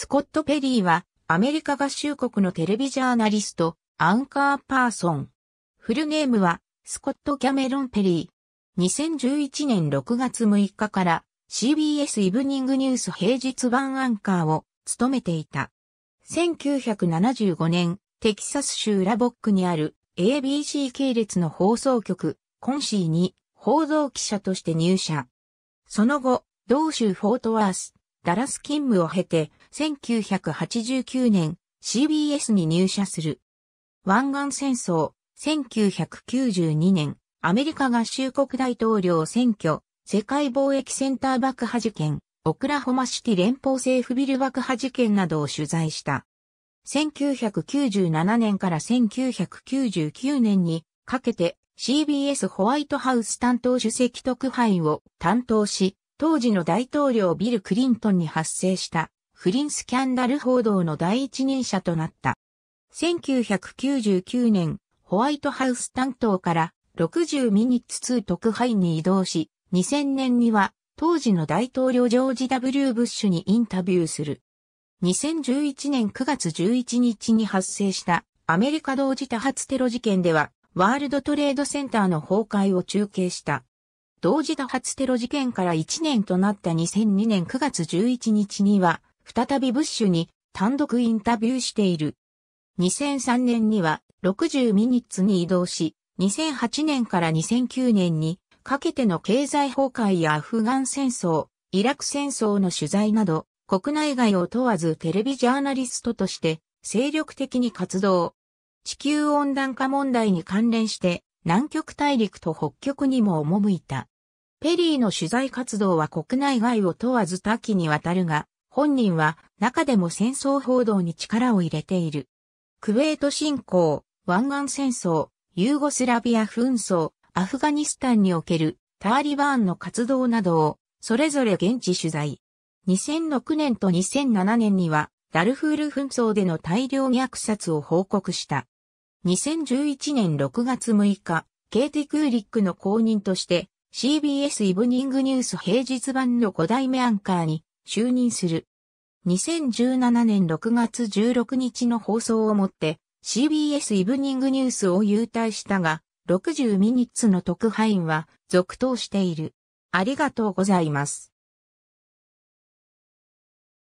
スコット・ペリーは、アメリカ合衆国のテレビジャーナリスト、アンカーパーソン。フルネームは、スコット・キャメロン・ペリー。2011年6月6日から CBS イブニングニュース平日版アンカーを務めていた。1975年、テキサス州ラボックにある ABC 系列の放送局、コンシーに報道記者として入社。その後、同州フォートワース、ダラス勤務を経て、1989年 CBS に入社する。湾岸戦争、1992年、アメリカ合衆国大統領選挙、世界貿易センター爆破事件、オクラホマシティ連邦政府ビル爆破事件などを取材した。1997年から1999年にかけて CBS ホワイトハウス担当主席特派員を担当し、当時の大統領ビル・クリントンに発生した不倫スキャンダル報道の第一人者となった。1999年、ホワイトハウス担当から60ミニッツ2特派員に移動し、2000年には当時の大統領ジョージ W. ブッシュにインタビューする。2011年9月11日に発生したアメリカ同時多発テロ事件では、ワールドトレードセンターの崩壊を中継した。同時多発テロ事件から1年となった2002年9月11日には、再びブッシュに単独インタビューしている。2003年には60ミニッツに移動し、2008年から2009年にかけての経済崩壊やアフガン戦争、イラク戦争の取材など、国内外を問わずテレビジャーナリストとして精力的に活動。地球温暖化問題に関連して南極大陸と北極にも赴いた。ペリーの取材活動は国内外を問わず多岐にわたるが、本人は中でも戦争報道に力を入れている。クウェート侵攻、湾岸戦争、ユーゴスラビア紛争、アフガニスタンにおけるタリバーンの活動などをそれぞれ現地取材。2006年と2007年にはダルフール紛争での大量虐殺を報告した。2011年6月6日、ケイティ・クーリックの後任として CBS イブニングニュース平日版の5代目アンカーに就任する。2017年6月16日の放送をもって CBS イブニングニュースを優退したが、60ミニッツの特派員は続投している。ありがとうございます。